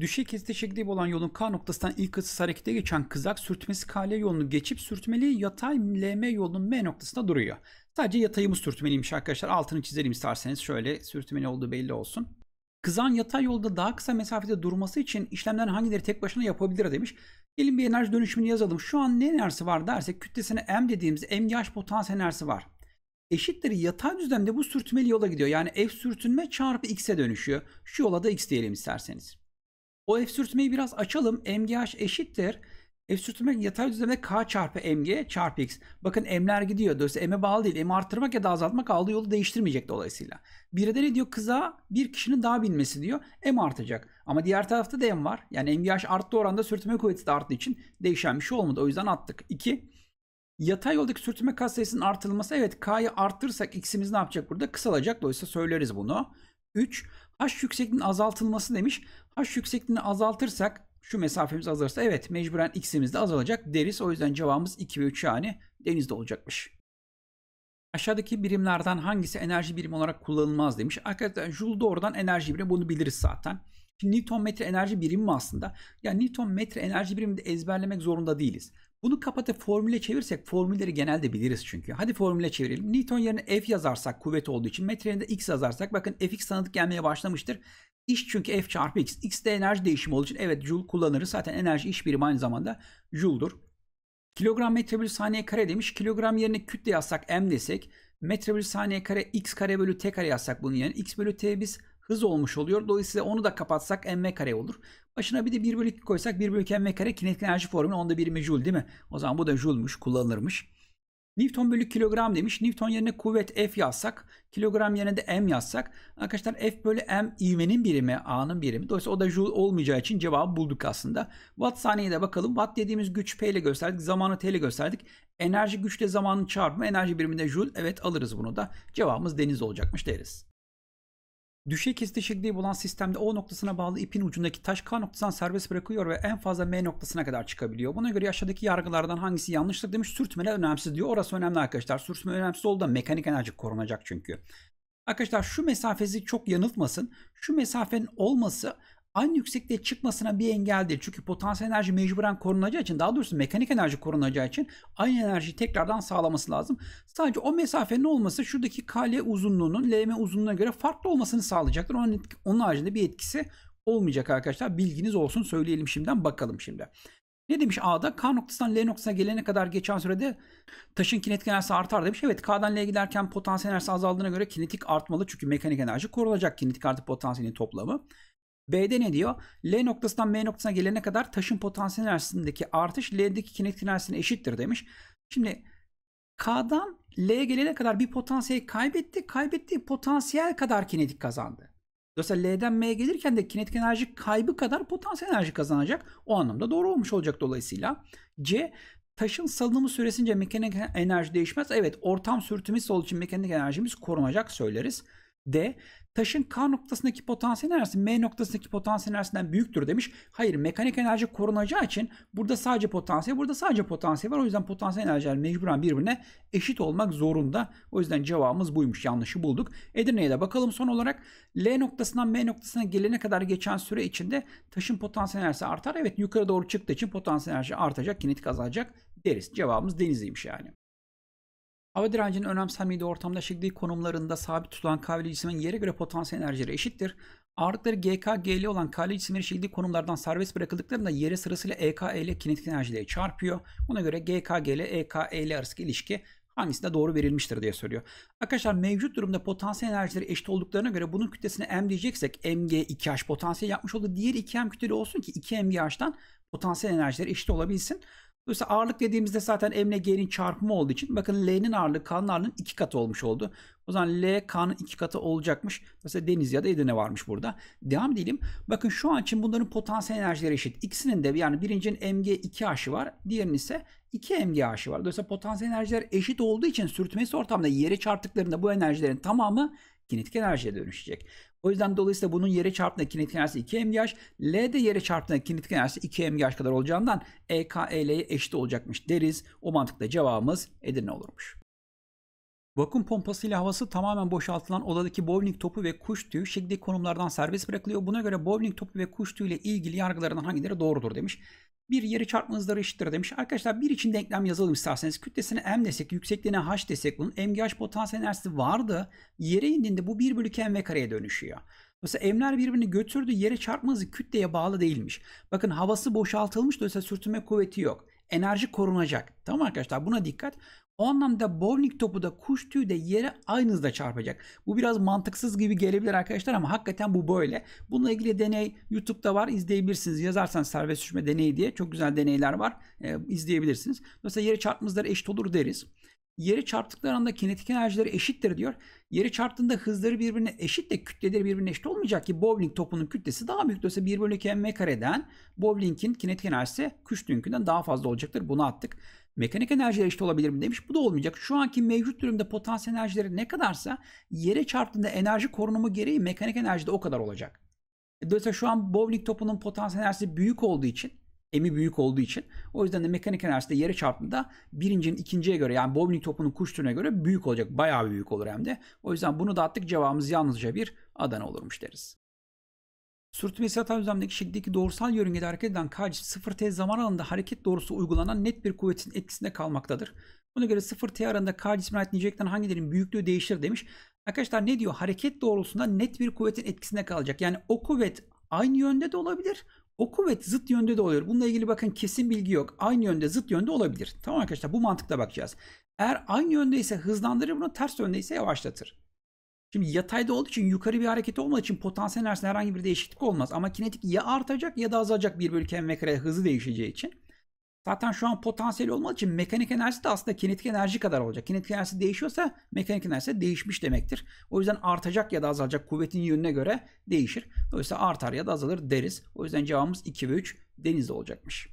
Düşey kesite şekli olan yolun K noktasından ilk hızsız harekete geçen kızak sürtmesi kale yolunu geçip sürtmeli yatay LM yolunun M noktasında duruyor. Sadece yatayımız sürtmeliymiş arkadaşlar. Altını çizelim isterseniz şöyle sürtmeli olduğu belli olsun. Kızan yatay yolda daha kısa mesafede durması için işlemlerin hangileri tek başına yapabilir demiş. Gelin bir enerji dönüşümünü yazalım. Şu an ne enerjisi var dersek kütlesine M dediğimiz MGH potansiyel enerjisi var. Eşittir yatay düzlemde bu sürtmeli yola gidiyor. Yani F sürtünme çarpı X'e dönüşüyor. Şu yola da X diyelim isterseniz. O F-sürtmeyi biraz açalım. MGH eşittir. F-sürtme yatay düzlemde K çarpı MG çarpı X. Bakın M'ler gidiyor. Dolayısıyla M'e bağlı değil. M'i arttırmak ya da azaltmak aldığı yolu değiştirmeyecek dolayısıyla. Bir de ne diyor? Kıza bir kişinin daha binmesi diyor. M artacak. Ama diğer tarafta da M var. Yani MGH arttı oranda sürtünme kuvveti de arttığı için değişen bir şey olmadı. O yüzden attık. 2. Yatay yoldaki sürtünme kat sayısının artırılması. Evet K'yı arttırırsak X'imiz ne yapacak burada? Kısalacak. Dolayısıyla söyleriz bunu. 3. H yüksekliğinin azaltılması demiş. H yüksekliğini azaltırsak şu mesafemiz azalırsa evet mecburen x'imiz de azalacak deriz. O yüzden cevabımız 2 ve 3 yani denizde olacakmış. Aşağıdaki birimlerden hangisi enerji birimi olarak kullanılmaz demiş. Arkadaşlar Joule doğrudan enerji birimi bunu biliriz zaten. Şimdi Newton metre enerji birimi mi aslında? Yani Newton metre enerji birimi de ezberlemek zorunda değiliz. Bunu kapatıp formüle çevirsek formülleri genelde biliriz çünkü. Hadi formüle çevirelim. Newton yerine F yazarsak kuvvet olduğu için metre yerine X yazarsak bakın Fx tanıdık gelmeye başlamıştır. İş çünkü F çarpı X. X de enerji değişimi olduğu için evet Joule kullanırız. Zaten enerji iş birimi aynı zamanda Joule'dur. Kilogram metre bölü saniye kare demiş. Kilogram yerine kütle yazsak M desek. Metre bölü saniye kare X kare bölü T kare yazsak bunun yerine. X bölü T biz hız olmuş oluyor. Dolayısıyla onu da kapatsak m kare olur. Başına bir de 1 bölü 2 koysak 1 bölü 2 m kare kinetik enerji formülü onda birimi joule değil mi? O zaman bu da joule'muş kullanılırmış. Newton bölü kilogram demiş. Newton yerine kuvvet F yazsak, kilogram yerine de M yazsak. Arkadaşlar F bölü M ivmenin birimi, A'nın birimi. Dolayısıyla o da joule olmayacağı için cevabı bulduk aslında. Watt saniyede bakalım. Watt dediğimiz güç P ile gösterdik. Zamanı T ile gösterdik. Enerji güçle zamanın çarpımı. Enerji biriminde joule. Evet alırız bunu da. Cevabımız deniz olacakmış deriz. Düşey kesişikliği bulan sistemde O noktasına bağlı ipin ucundaki taş K noktasından serbest bırakıyor ve en fazla M noktasına kadar çıkabiliyor. Buna göre aşağıdaki yargılardan hangisi yanlıştır demiş. Sürtmeler önemsiz diyor. Orası önemli arkadaşlar. Sürtme önemsiz oldu da mekanik enerji korunacak çünkü. Arkadaşlar şu mesafesi çok yanıltmasın. Şu mesafenin olması aynı yüksekliğe çıkmasına bir engel değil. Çünkü potansiyel enerji mecburen korunacağı için daha doğrusu mekanik enerji korunacağı için aynı enerjiyi tekrardan sağlaması lazım. Sadece o mesafenin olması şuradaki kale uzunluğunun LM uzunluğuna göre farklı olmasını sağlayacaktır. Onun, onun haricinde bir etkisi olmayacak arkadaşlar. Bilginiz olsun söyleyelim şimdiden bakalım şimdi. Ne demiş A'da? K noktasından L noktasına gelene kadar geçen sürede taşın kinetik enerjisi artar demiş. Evet K'dan L'ye giderken potansiyel enerjisi azaldığına göre kinetik artmalı. Çünkü mekanik enerji korunacak. kinetik artı potansiyelin toplamı. B'de ne diyor? L noktasından M noktasına gelene kadar taşın potansiyel enerjisindeki artış L'deki kinetik enerjisine eşittir demiş. Şimdi K'dan L'ye gelene kadar bir potansiyel kaybetti. Kaybettiği potansiyel kadar kinetik kazandı. Dolayısıyla L'den M'ye gelirken de kinetik enerji kaybı kadar potansiyel enerji kazanacak. O anlamda doğru olmuş olacak dolayısıyla. C taşın salınımı süresince mekanik enerji değişmez. Evet ortam sürtünmesi olduğu için mekanik enerjimiz korunacak söyleriz. D taşın K noktasındaki potansiyel enerjisi M noktasındaki potansiyel enerjisinden büyüktür demiş. Hayır mekanik enerji korunacağı için burada sadece potansiyel burada sadece potansiyel var. O yüzden potansiyel enerjiler mecburen birbirine eşit olmak zorunda. O yüzden cevabımız buymuş. Yanlışı bulduk. Edirne'ye de bakalım son olarak. L noktasından M noktasına gelene kadar geçen süre içinde taşın potansiyel enerjisi artar. Evet yukarı doğru çıktığı için potansiyel enerji artacak. Kinetik azalacak deriz. Cevabımız Denizli'ymiş yani. Hava direncinin önemsenmediği ortamda şekli konumlarında sabit tutulan kavli cismin yere göre potansiyel enerjileri eşittir. Ağırlıkları GK, GL olan kavli cisimlerin şekli konumlardan serbest bırakıldıklarında yere sırasıyla EK, EL kinetik enerjileri çarpıyor. Buna göre GK, GL, EK, EL arasındaki ilişki hangisinde doğru verilmiştir diye söylüyor. Arkadaşlar mevcut durumda potansiyel enerjileri eşit olduklarına göre bunun kütlesine M diyeceksek MG 2H potansiyel yapmış olduğu diğer 2M kütleli olsun ki 2MGH'dan potansiyel enerjileri eşit olabilsin. Dolayısıyla ağırlık dediğimizde zaten M ile G'nin çarpımı olduğu için bakın L'nin ağırlığı K'nın ağırlığının iki katı olmuş oldu. O zaman L K'nın iki katı olacakmış. Mesela Deniz ya da Edirne varmış burada. Devam edelim. Bakın şu an için bunların potansiyel enerjileri eşit. İkisinin de yani birincinin MG 2 aşı var. Diğerinin ise 2 MG aşı var. Dolayısıyla potansiyel enerjiler eşit olduğu için sürtmesi ortamda yere çarptıklarında bu enerjilerin tamamı kinetik enerjiye dönüşecek. O yüzden dolayısıyla bunun yere çarptığında kinetik enerjisi 2 mgh, L de yere çarptığında kinetik enerjisi 2 mgh kadar olacağından EK EL'ye eşit olacakmış deriz. O mantıkla cevabımız Edirne olurmuş. Vakum pompasıyla havası tamamen boşaltılan odadaki bowling topu ve kuş tüyü şekli konumlardan serbest bırakılıyor. Buna göre bowling topu ve kuş tüyü ile ilgili yargılarından hangileri doğrudur demiş. Bir yeri çarpma hızları eşittir demiş. Arkadaşlar bir için denklem yazalım isterseniz. Kütlesine m desek, yüksekliğine h desek bunun mgh potansiyel enerjisi vardı. Yere indiğinde bu 1 bölü m kareye dönüşüyor. Dolayısıyla mler birbirini götürdü. Yere çarpma hızı kütleye bağlı değilmiş. Bakın havası boşaltılmış. Dolayısıyla sürtünme kuvveti yok enerji korunacak. Tamam arkadaşlar buna dikkat. O anlamda bowling topu da kuş tüyü de yere aynı hızda çarpacak. Bu biraz mantıksız gibi gelebilir arkadaşlar ama hakikaten bu böyle. Bununla ilgili deney YouTube'da var izleyebilirsiniz. Yazarsan serbest sürme deneyi diye çok güzel deneyler var. Ee, izleyebilirsiniz. Mesela yere çarpmazlar eşit olur deriz yere çarptıkları anda kinetik enerjileri eşittir diyor. Yere çarptığında hızları birbirine eşit de kütleleri birbirine eşit olmayacak ki bowling topunun kütlesi daha büyük. Dolayısıyla 1 bölü 2 m kareden bowlingin kinetik enerjisi kuş küçtüğünkünden daha fazla olacaktır. Bunu attık mekanik enerjiler eşit olabilir mi demiş. Bu da olmayacak. Şu anki mevcut durumda potansiyel enerjileri ne kadarsa yere çarptığında enerji korunumu gereği mekanik enerji de o kadar olacak. E, dolayısıyla şu an bowling topunun potansiyel enerjisi büyük olduğu için emi büyük olduğu için o yüzden de mekanik enerjisi de yere çarptığında birincinin ikinciye göre yani bowling topunun kuş türüne göre büyük olacak. Bayağı büyük olur hem de. O yüzden bunu da attık cevabımız yalnızca bir Adana olurmuş deriz. Sürtünmesi hata düzlemdeki şekildeki doğrusal yörüngede hareket eden k cisim 0 t zaman alanında hareket doğrusu uygulanan net bir kuvvetin etkisinde kalmaktadır. Buna göre 0 t aranda k cismine ait nicelikten hangilerinin büyüklüğü değişir demiş. Arkadaşlar ne diyor? Hareket doğrusunda net bir kuvvetin etkisinde kalacak. Yani o kuvvet aynı yönde de olabilir. O kuvvet zıt yönde de oluyor. Bununla ilgili bakın kesin bilgi yok. Aynı yönde zıt yönde olabilir. Tamam arkadaşlar bu mantıkla bakacağız. Eğer aynı yönde ise hızlandırır bunu ters yönde ise yavaşlatır. Şimdi yatayda olduğu için yukarı bir hareket olmadığı için potansiyel enerjisinde herhangi bir değişiklik olmaz. Ama kinetik ya artacak ya da azalacak bir bölü km kare hızı değişeceği için. Zaten şu an potansiyel olmadığı için mekanik enerjisi de aslında kinetik enerji kadar olacak. Kinetik enerji değişiyorsa mekanik enerji de değişmiş demektir. O yüzden artacak ya da azalacak kuvvetin yönüne göre değişir. Dolayısıyla artar ya da azalır deriz. O yüzden cevabımız 2 ve 3 denizde olacakmış.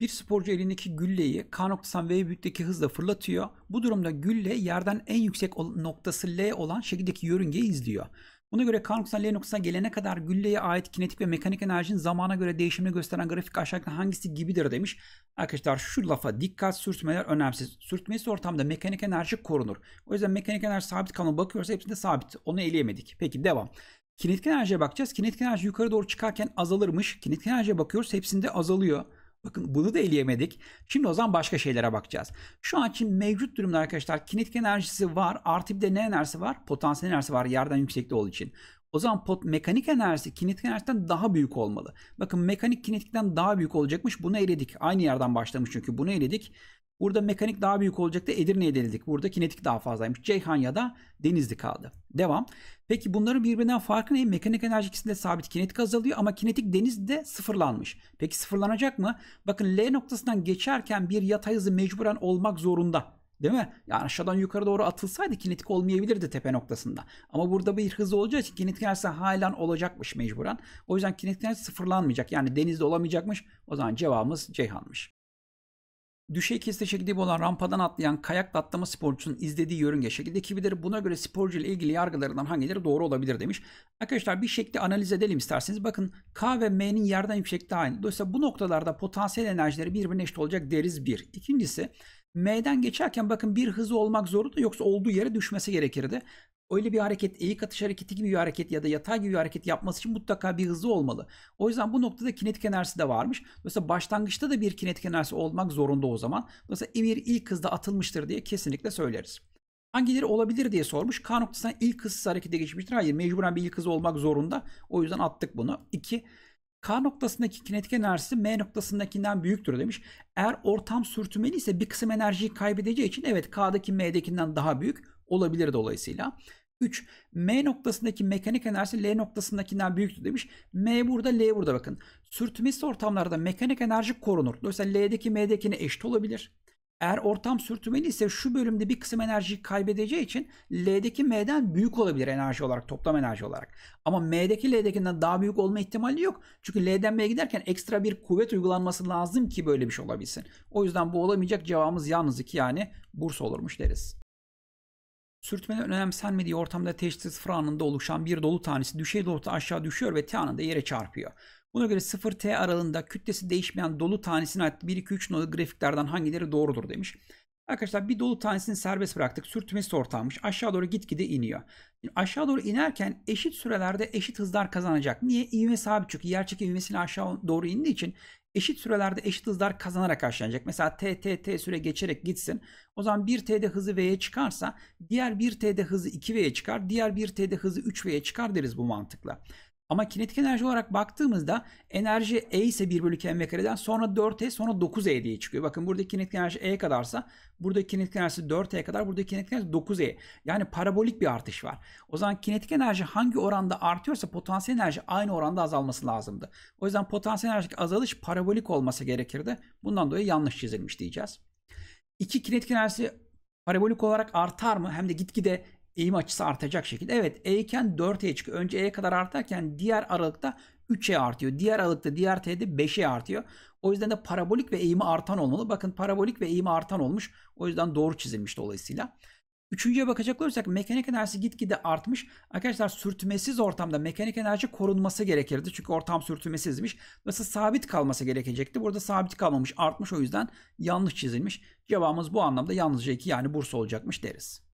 Bir sporcu elindeki gülleyi K noktasından V büyüklükteki hızla fırlatıyor. Bu durumda gülle yerden en yüksek noktası L olan şekildeki yörüngeyi izliyor. Buna göre K noktasından L noktasına gelene kadar gülleye ait kinetik ve mekanik enerjinin zamana göre değişimini gösteren grafik aşağıdaki hangisi gibidir demiş. Arkadaşlar şu lafa dikkat sürtmeler önemsiz. Sürtmesiz ortamda mekanik enerji korunur. O yüzden mekanik enerji sabit kalma bakıyorsa hepsinde sabit. Onu eleyemedik. Peki devam. Kinetik enerjiye bakacağız. Kinetik enerji yukarı doğru çıkarken azalırmış. Kinetik enerjiye bakıyoruz hepsinde azalıyor. Bakın bunu da eleyemedik. Şimdi o zaman başka şeylere bakacağız. Şu an için mevcut durumda arkadaşlar kinetik enerjisi var. Artı bir de ne enerjisi var? Potansiyel enerjisi var yerden yüksekte olduğu için. O zaman pot mekanik enerjisi kinetik enerjiden daha büyük olmalı. Bakın mekanik kinetikten daha büyük olacakmış. Bunu eledik. Aynı yerden başlamış çünkü bunu eledik. Burada mekanik daha büyük olacaktı. Edirne'ye denildik. Burada kinetik daha fazlaymış. Ceyhan ya da Denizli kaldı. Devam. Peki bunların birbirinden farkı ne? Mekanik enerji ikisinde sabit kinetik azalıyor ama kinetik denizde sıfırlanmış. Peki sıfırlanacak mı? Bakın L noktasından geçerken bir yatay hızı mecburen olmak zorunda. Değil mi? Yani aşağıdan yukarı doğru atılsaydı kinetik olmayabilirdi tepe noktasında. Ama burada bir hız olacağı için kinetik enerjisi halen olacakmış mecburen. O yüzden kinetik enerjisi sıfırlanmayacak. Yani denizde olamayacakmış. O zaman cevabımız Ceyhan'mış. Düşey keste şekilde olan rampadan atlayan kayakla atlama sporcusunun izlediği yörünge şekilde ekibileri Buna göre sporcu ile ilgili yargılarından hangileri doğru olabilir demiş. Arkadaşlar bir şekli analiz edelim isterseniz. Bakın K ve M'nin yerden yüksekliği aynı. Dolayısıyla bu noktalarda potansiyel enerjileri birbirine eşit olacak deriz bir. İkincisi M'den geçerken bakın bir hızı olmak zorunda yoksa olduğu yere düşmesi gerekirdi. Öyle bir hareket eğik atış hareketi gibi bir hareket ya da yatay gibi bir hareket yapması için mutlaka bir hızı olmalı. O yüzden bu noktada kinetik enerjisi de varmış. Dolayısıyla başlangıçta da bir kinetik enerjisi olmak zorunda o zaman. Dolayısıyla emir ilk hızda atılmıştır diye kesinlikle söyleriz. Hangileri olabilir diye sormuş. K noktasından ilk hızsız harekete geçmiştir. Hayır mecburen bir ilk hız olmak zorunda. O yüzden attık bunu. 2. K noktasındaki kinetik enerjisi M noktasındakinden büyüktür demiş. Eğer ortam sürtünmeli ise bir kısım enerjiyi kaybedeceği için evet K'daki M'dekinden daha büyük olabilir dolayısıyla. 3. M noktasındaki mekanik enerjisi L noktasındakinden büyüktür demiş. M burada L burada bakın. Sürtünmesiz ortamlarda mekanik enerji korunur. Dolayısıyla L'deki M'dekine eşit olabilir. Eğer ortam sürtünmeli ise şu bölümde bir kısım enerjiyi kaybedeceği için L'deki M'den büyük olabilir enerji olarak, toplam enerji olarak. Ama M'deki L'dekinden daha büyük olma ihtimali yok. Çünkü L'den B'ye giderken ekstra bir kuvvet uygulanması lazım ki böyle bir şey olabilsin. O yüzden bu olamayacak cevabımız yalnız iki yani burs olurmuş deriz. Sürtmenin önemsenmediği ortamda teşhis fıranında oluşan bir dolu tanesi düşey doğrultuda aşağı düşüyor ve T anında yere çarpıyor. Buna göre 0T aralığında kütlesi değişmeyen dolu tanesine ait 1, 2, 3 nolu grafiklerden hangileri doğrudur demiş. Arkadaşlar bir dolu tanesini serbest bıraktık. Sürtünmesi ortağmış. Aşağı doğru gitgide iniyor. Şimdi aşağı doğru inerken eşit sürelerde eşit hızlar kazanacak. Niye? İvme sabit çünkü yerçek ivmesiyle aşağı doğru indiği için eşit sürelerde eşit hızlar kazanarak aşağılanacak. Mesela t t t süre geçerek gitsin. O zaman 1 t'de hızı v'ye çıkarsa diğer 1 t'de hızı 2v'ye çıkar. Diğer 1 t'de hızı 3v'ye çıkar deriz bu mantıkla. Ama kinetik enerji olarak baktığımızda enerji E ise 1 bölü km kareden sonra 4E sonra 9E diye çıkıyor. Bakın burada kinetik enerji E kadarsa burada kinetik enerji 4E kadar burada kinetik enerji 9E. Yani parabolik bir artış var. O zaman kinetik enerji hangi oranda artıyorsa potansiyel enerji aynı oranda azalması lazımdı. O yüzden potansiyel enerji azalış parabolik olması gerekirdi. Bundan dolayı yanlış çizilmiş diyeceğiz. İki kinetik enerji parabolik olarak artar mı? Hem de gitgide eğim açısı artacak şekilde. Evet e'ken 4'e 4 çıkıyor. Önce E'ye kadar artarken diğer aralıkta 3'e artıyor. Diğer aralıkta diğer T'de 5'e artıyor. O yüzden de parabolik ve eğimi artan olmalı. Bakın parabolik ve eğimi artan olmuş. O yüzden doğru çizilmiş dolayısıyla. Üçüncüye bakacak olursak mekanik enerji gitgide artmış. Arkadaşlar sürtmesiz ortamda mekanik enerji korunması gerekirdi. Çünkü ortam sürtünmesizmiş. Nasıl sabit kalması gerekecekti. Burada sabit kalmamış artmış o yüzden yanlış çizilmiş. Cevabımız bu anlamda yalnızca 2 yani Bursa olacakmış deriz.